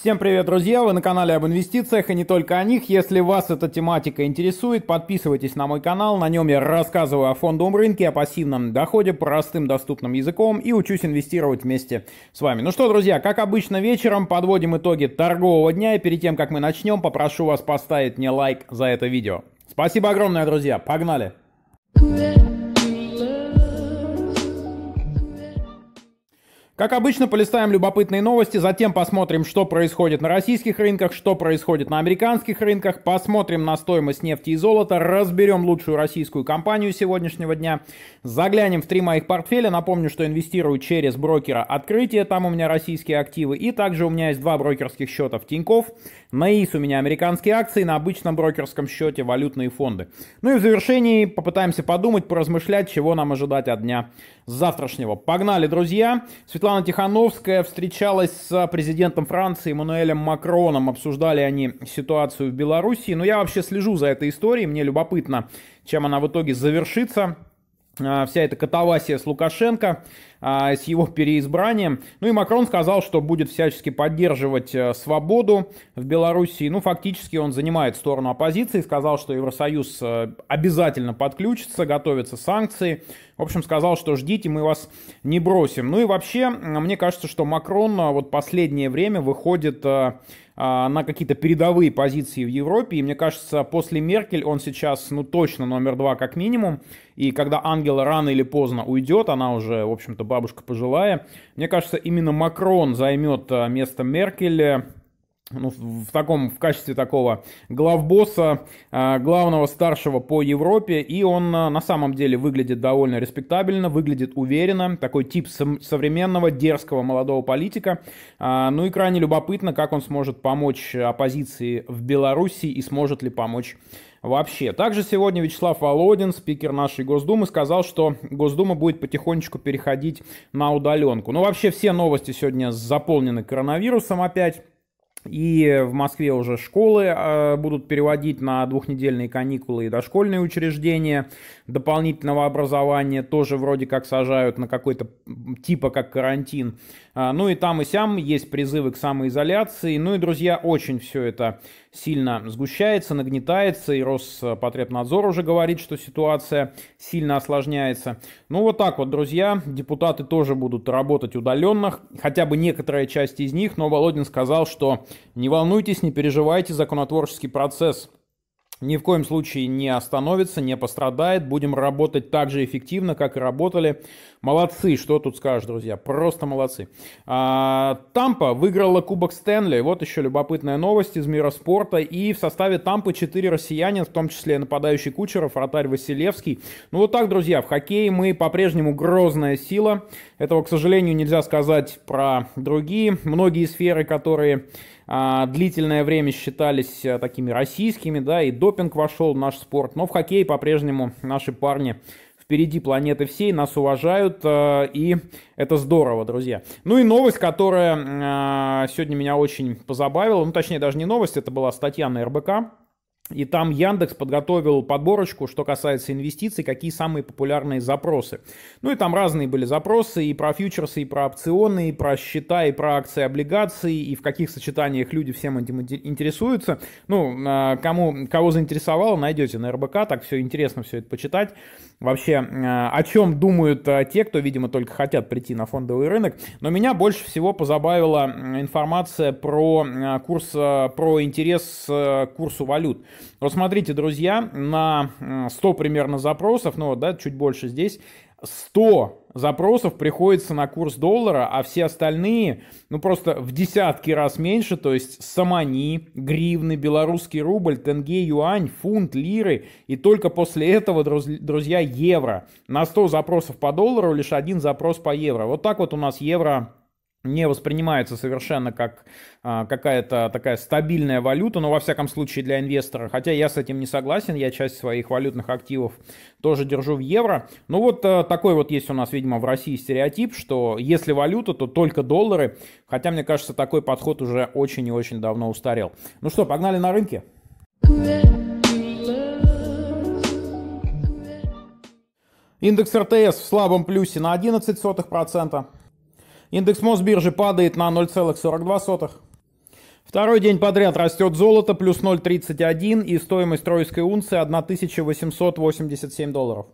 Всем привет, друзья! Вы на канале об инвестициях и не только о них. Если вас эта тематика интересует, подписывайтесь на мой канал. На нем я рассказываю о фондовом рынке, о пассивном доходе простым доступным языком и учусь инвестировать вместе с вами. Ну что, друзья, как обычно вечером подводим итоги торгового дня. И перед тем, как мы начнем, попрошу вас поставить мне лайк за это видео. Спасибо огромное, друзья! Погнали! Yeah. Как обычно, полистаем любопытные новости, затем посмотрим, что происходит на российских рынках, что происходит на американских рынках, посмотрим на стоимость нефти и золота, разберем лучшую российскую компанию сегодняшнего дня, заглянем в три моих портфеля, напомню, что инвестирую через брокера «Открытие», там у меня российские активы, и также у меня есть два брокерских счета в Тинькофф, на ИС у меня американские акции, на обычном брокерском счете валютные фонды. Ну и в завершении попытаемся подумать, поразмышлять, чего нам ожидать от дня завтрашнего. Погнали, друзья! Светлана Тихановская встречалась с президентом Франции Эммануэлем Макроном. Обсуждали они ситуацию в Белоруссии. Но я вообще слежу за этой историей. Мне любопытно, чем она в итоге завершится. А, вся эта катавасия с Лукашенко. А, с его переизбранием. Ну и Макрон сказал, что будет всячески поддерживать э, свободу в Белоруссии. Ну, фактически он занимает сторону оппозиции, сказал, что Евросоюз э, обязательно подключится, готовятся санкции. В общем, сказал, что ждите, мы вас не бросим. Ну и вообще, мне кажется, что Макрон э, вот последнее время выходит а, на какие-то передовые позиции в Европе. И мне кажется, после Меркель он сейчас, ну, точно номер два как минимум. И когда Ангела рано или поздно уйдет, она уже, в общем-то, бабушка пожилая. Мне кажется, именно Макрон займет а, место Меркеля. Э, ну, в таком, в качестве такого главбосса, а, главного старшего по Европе, и он а, на самом деле выглядит довольно респектабельно, выглядит уверенно, такой тип современного дерзкого молодого политика, а, ну и крайне любопытно, как он сможет помочь оппозиции в Беларуси и сможет ли помочь вообще. Также сегодня Вячеслав Володин, спикер нашей Госдумы, сказал, что Госдума будет потихонечку переходить на удаленку. Ну вообще все новости сегодня заполнены коронавирусом опять. И в Москве уже школы э, будут переводить на двухнедельные каникулы и дошкольные учреждения. Дополнительного образования тоже вроде как сажают на какой-то типа как карантин. А, ну и там и сям есть призывы к самоизоляции. Ну и, друзья, очень все это сильно сгущается, нагнетается, и Роспотребнадзор уже говорит, что ситуация сильно осложняется. Ну вот так вот, друзья, депутаты тоже будут работать удаленных, хотя бы некоторая часть из них, но Володин сказал, что не волнуйтесь, не переживайте, законотворческий процесс ни в коем случае не остановится, не пострадает. Будем работать так же эффективно, как и работали Молодцы, что тут скажешь, друзья, просто молодцы. А, Тампа выиграла Кубок Стэнли, вот еще любопытная новость из мира спорта. И в составе Тампы 4 россиянина, в том числе нападающий Кучеров, вратарь Василевский. Ну вот так, друзья, в хоккее мы по-прежнему грозная сила. Этого, к сожалению, нельзя сказать про другие. Многие сферы, которые а, длительное время считались а, такими российскими, да, и допинг вошел в наш спорт, но в хоккее по-прежнему наши парни впереди планеты всей, нас уважают, э, и это здорово, друзья. Ну и новость, которая э, сегодня меня очень позабавила, ну точнее даже не новость, это была статья на РБК, и там Яндекс подготовил подборочку, что касается инвестиций, какие самые популярные запросы. Ну и там разные были запросы и про фьючерсы, и про опционы, и про счета, и про акции, облигации, и в каких сочетаниях люди всем этим интересуются. Ну, э, кому, кого заинтересовало, найдете на РБК, так все интересно все это почитать вообще, э, о чем думают э, те, кто, видимо, только хотят прийти на фондовый рынок. Но меня больше всего позабавила информация про э, курс, про интерес к курсу валют. Вот смотрите, друзья, на 100 примерно запросов, ну вот да, чуть больше здесь, 100 запросов приходится на курс доллара, а все остальные, ну, просто в десятки раз меньше, то есть самани, гривны, белорусский рубль, тенге, юань, фунт, лиры, и только после этого, друзья, евро. На 100 запросов по доллару лишь один запрос по евро. Вот так вот у нас евро не воспринимается совершенно как а, какая-то такая стабильная валюта, но ну, во всяком случае для инвестора. Хотя я с этим не согласен, я часть своих валютных активов тоже держу в евро. Ну вот а, такой вот есть у нас, видимо, в России стереотип, что если валюта, то только доллары. Хотя, мне кажется, такой подход уже очень и очень давно устарел. Ну что, погнали на рынки? Индекс РТС в слабом плюсе на 11%. Индекс Мосбиржи падает на 0,42. Второй день подряд растет золото плюс 0,31 и стоимость тройской унции 1887 долларов.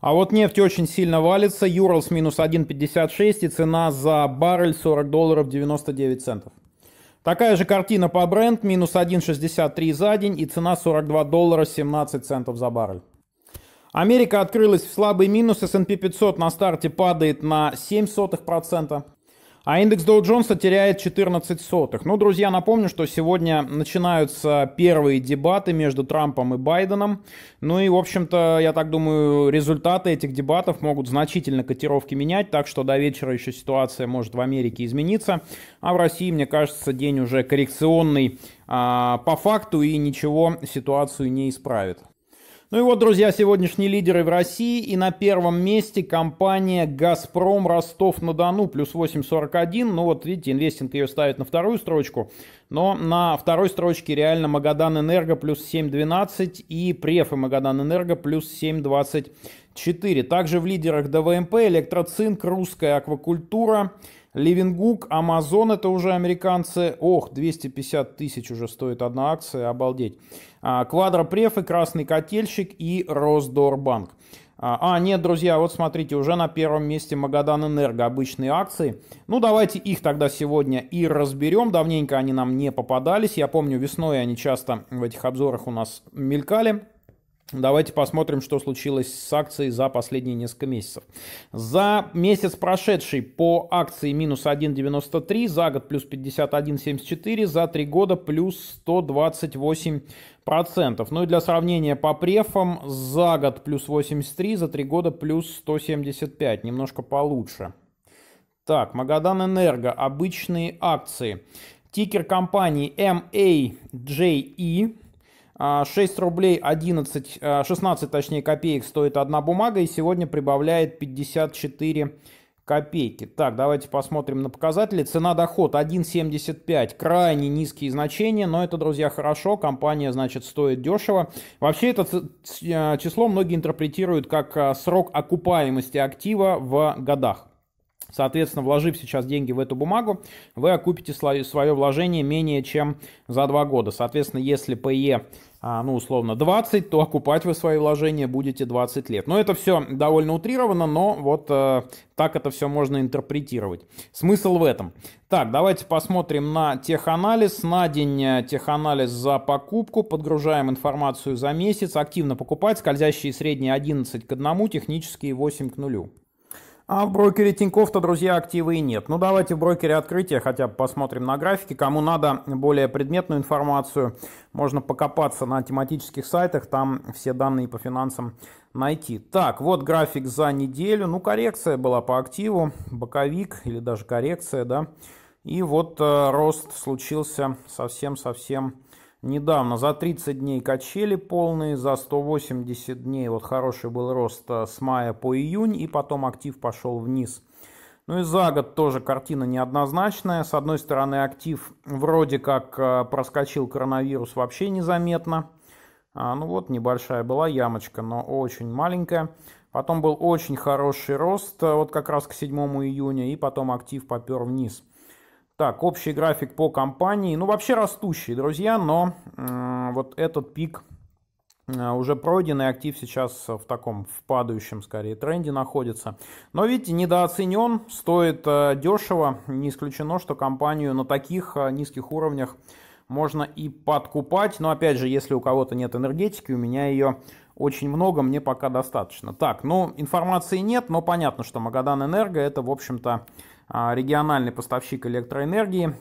А вот нефть очень сильно валится, Юралс минус 1,56 и цена за баррель 40 долларов 99 центов. Такая же картина по бренд, минус 1,63 за день и цена 42 доллара 17 центов за баррель. Америка открылась в слабый минус, S&P 500 на старте падает на 0,07%, а индекс Dow Jones теряет 14 сотых. Ну, друзья, напомню, что сегодня начинаются первые дебаты между Трампом и Байденом. Ну и, в общем-то, я так думаю, результаты этих дебатов могут значительно котировки менять, так что до вечера еще ситуация может в Америке измениться. А в России, мне кажется, день уже коррекционный а, по факту и ничего ситуацию не исправит. Ну и вот, друзья, сегодняшние лидеры в России. И на первом месте компания «Газпром Ростов-на-Дону» плюс 8,41. Ну вот, видите, инвестинг ее ставит на вторую строчку. Но на второй строчке реально «Магадан Энерго» плюс 7,12 и «Преф» и «Магадан Энерго» плюс 7,24. Также в лидерах ДВМП «Электроцинк», «Русская аквакультура», Ливингук, Амазон – это уже американцы. Ох, 250 тысяч уже стоит одна акция, обалдеть. А, и Красный Котельщик и Росдорбанк. А, а, нет, друзья, вот смотрите, уже на первом месте Магадан Энерго, обычные акции. Ну, давайте их тогда сегодня и разберем. Давненько они нам не попадались. Я помню, весной они часто в этих обзорах у нас мелькали. Давайте посмотрим, что случилось с акцией за последние несколько месяцев. За месяц прошедший по акции минус 1,93, за год плюс 51,74, за три года плюс 128 процентов. Ну и для сравнения по префам, за год плюс 83, за три года плюс 175, немножко получше. Так, Магадан Энерго, обычные акции. Тикер компании MAJE 6 а, рублей 11, 16 а, точнее копеек стоит одна бумага и сегодня прибавляет 54 копейки. Так, давайте посмотрим на показатели. Цена-доход 1,75. Крайне низкие значения, но это, друзья, хорошо. Компания, значит, стоит дешево. Вообще это э, число многие интерпретируют как э, срок окупаемости актива в годах. Соответственно, вложив сейчас деньги в эту бумагу, вы окупите свое вложение менее чем за два года. Соответственно, если ПЕ а, ну, условно, 20, то окупать вы свои вложения будете 20 лет. Но это все довольно утрировано, но вот э, так это все можно интерпретировать. Смысл в этом. Так, давайте посмотрим на теханализ. На день э, теханализ за покупку. Подгружаем информацию за месяц. Активно покупать. Скользящие средние 11 к 1, технические 8 к 0. А в брокере Тинькофф-то, друзья, активы и нет. Ну, давайте в брокере открытия хотя бы посмотрим на графики. Кому надо более предметную информацию, можно покопаться на тематических сайтах, там все данные по финансам найти. Так, вот график за неделю. Ну, коррекция была по активу, боковик или даже коррекция, да. И вот э, рост случился совсем-совсем недавно за 30 дней качели полные, за 180 дней вот хороший был рост э, с мая по июнь, и потом актив пошел вниз. Ну и за год тоже картина неоднозначная. С одной стороны, актив вроде как э, проскочил коронавирус вообще незаметно. А, ну вот, небольшая была ямочка, но очень маленькая. Потом был очень хороший рост, э, вот как раз к 7 июня, и потом актив попер вниз. Так, общий график по компании. Ну, вообще растущий, друзья, но э, вот этот пик э, уже пройден, и актив сейчас в таком в падающем, скорее, тренде находится. Но, видите, недооценен, стоит э, дешево. Не исключено, что компанию на таких э, низких уровнях можно и подкупать. Но, опять же, если у кого-то нет энергетики, у меня ее очень много, мне пока достаточно. Так, ну, информации нет, но понятно, что Магадан Энерго это, в общем-то, а, региональный поставщик электроэнергии.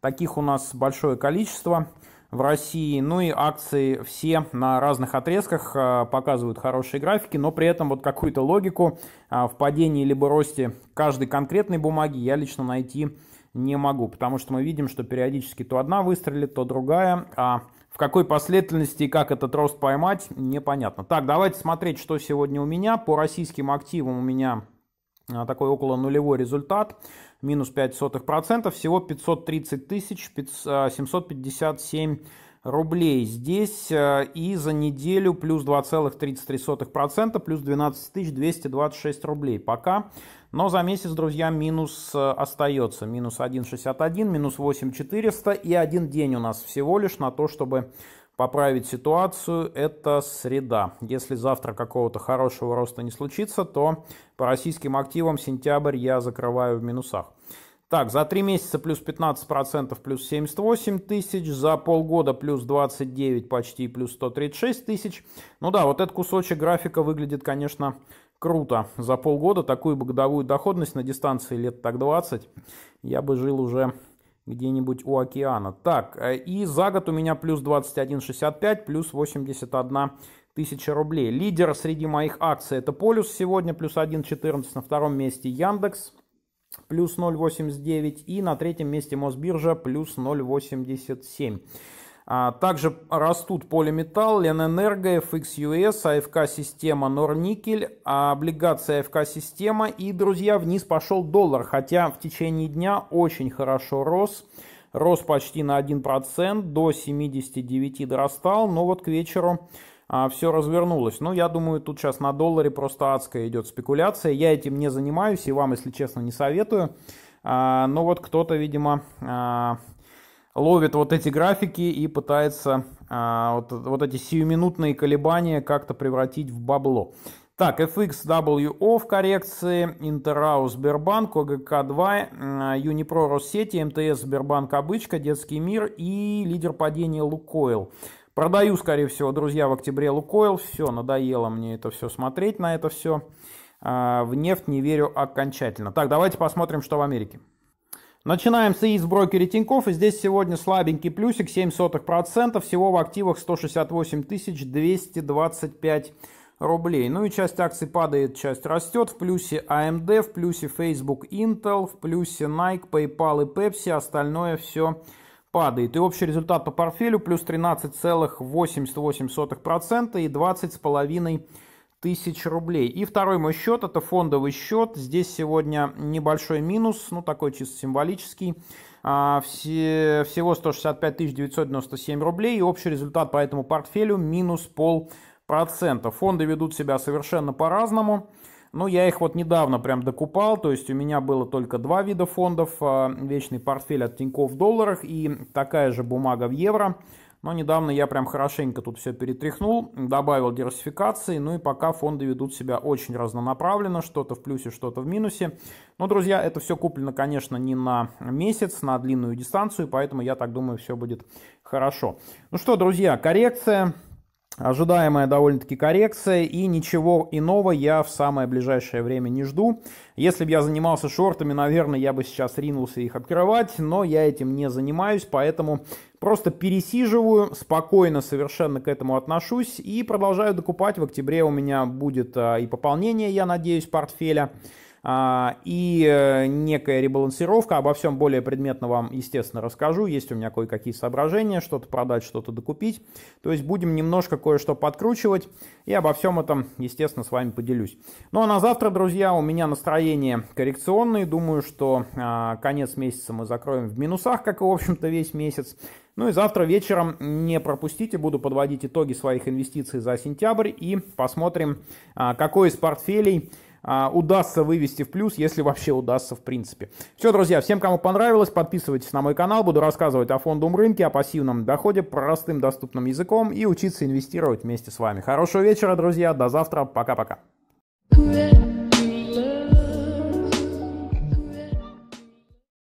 Таких у нас большое количество в России. Ну и акции все на разных отрезках а, показывают хорошие графики, но при этом вот какую-то логику а, в падении либо росте каждой конкретной бумаги я лично найти не могу, потому что мы видим, что периодически то одна выстрелит, то другая, а в какой последовательности и как этот рост поймать, непонятно. Так, давайте смотреть, что сегодня у меня. По российским активам у меня а, такой около нулевой результат, минус 0,05%, всего 530 тысяч 757 а, рублей здесь э, и за неделю плюс 2,33%, плюс 12 226 рублей пока. Но за месяц, друзья, минус э, остается. Минус 1,61, минус 8,400 и один день у нас всего лишь на то, чтобы поправить ситуацию, это среда. Если завтра какого-то хорошего роста не случится, то по российским активам сентябрь я закрываю в минусах. Так, за три месяца плюс 15%, плюс 78 тысяч, за полгода плюс 29 почти, плюс 136 тысяч. Ну да, вот этот кусочек графика выглядит, конечно, круто. За полгода такую бы годовую доходность на дистанции лет так 20 я бы жил уже где-нибудь у океана. Так, э, и за год у меня плюс 21,65, плюс 81 тысяча рублей. Лидер среди моих акций это Полюс сегодня, плюс 1,14, на втором месте Яндекс – плюс 0,89 и на третьем месте Мосбиржа плюс 0,87. А, также растут полиметалл, Ленэнерго, FXUS, АФК-система Норникель, а облигация АФК-система. И, друзья, вниз пошел доллар, хотя в течение дня очень хорошо рос. Рос почти на 1%, до 79 дорастал, но вот к вечеру а, все развернулось. Ну, я думаю, тут сейчас на долларе просто адская идет спекуляция. Я этим не занимаюсь и вам, если честно, не советую. А, но вот кто-то, видимо, а, ловит вот эти графики и пытается вот, вот эти сиюминутные колебания как-то превратить в бабло. Так, FXWO в коррекции, Интерау Сбербанк, ОГК2, Юнипро Россети, МТС Сбербанк Обычка, Детский мир и лидер падения Лукойл. Продаю, скорее всего, друзья, в октябре Лукойл. Все, надоело мне это все смотреть на это все. А, в нефть не верю окончательно. Так, давайте посмотрим, что в Америке. Начинаем с ИИС в брокере И здесь сегодня слабенький плюсик 0,07%. Всего в активах 168 225 рублей. Ну и часть акций падает, часть растет. В плюсе AMD, а в плюсе Facebook Intel, в плюсе Nike, PayPal и Pepsi. Остальное все падает. И общий результат по портфелю плюс 13,88% и 20,5 тысяч рублей. И второй мой счет, это фондовый счет. Здесь сегодня небольшой минус, ну такой чисто символический. А, все, всего 165 997 рублей. И общий результат по этому портфелю минус пол процента Фонды ведут себя совершенно по-разному. Ну я их вот недавно прям докупал, то есть у меня было только два вида фондов, а, вечный портфель от Тинькофф в долларах и такая же бумага в евро. Но недавно я прям хорошенько тут все перетряхнул, добавил диверсификации, ну и пока фонды ведут себя очень разнонаправленно, что-то в плюсе, что-то в минусе. Но, друзья, это все куплено, конечно, не на месяц, на длинную дистанцию, поэтому я так думаю, все будет хорошо. Ну что, друзья, коррекция, ожидаемая довольно-таки коррекция, и ничего иного я в самое ближайшее время не жду. Если бы я занимался шортами, наверное, я бы сейчас ринулся их открывать, но я этим не занимаюсь, поэтому просто пересиживаю, спокойно совершенно к этому отношусь и продолжаю докупать. В октябре у меня будет а, и пополнение, я надеюсь, портфеля. А, и э, некая ребалансировка. Обо всем более предметно вам, естественно, расскажу. Есть у меня кое-какие соображения, что-то продать, что-то докупить. То есть будем немножко кое-что подкручивать и обо всем этом, естественно, с вами поделюсь. Ну а на завтра, друзья, у меня настроение коррекционное. Думаю, что а, конец месяца мы закроем в минусах, как и, в общем-то, весь месяц. Ну и завтра вечером не пропустите, буду подводить итоги своих инвестиций за сентябрь и посмотрим, а, какой из портфелей а, удастся вывести в плюс, если вообще удастся в принципе. Все, друзья, всем, кому понравилось, подписывайтесь на мой канал, буду рассказывать о фондовом рынке, о пассивном доходе простым доступным языком и учиться инвестировать вместе с вами. Хорошего вечера, друзья, до завтра, пока-пока. Yeah.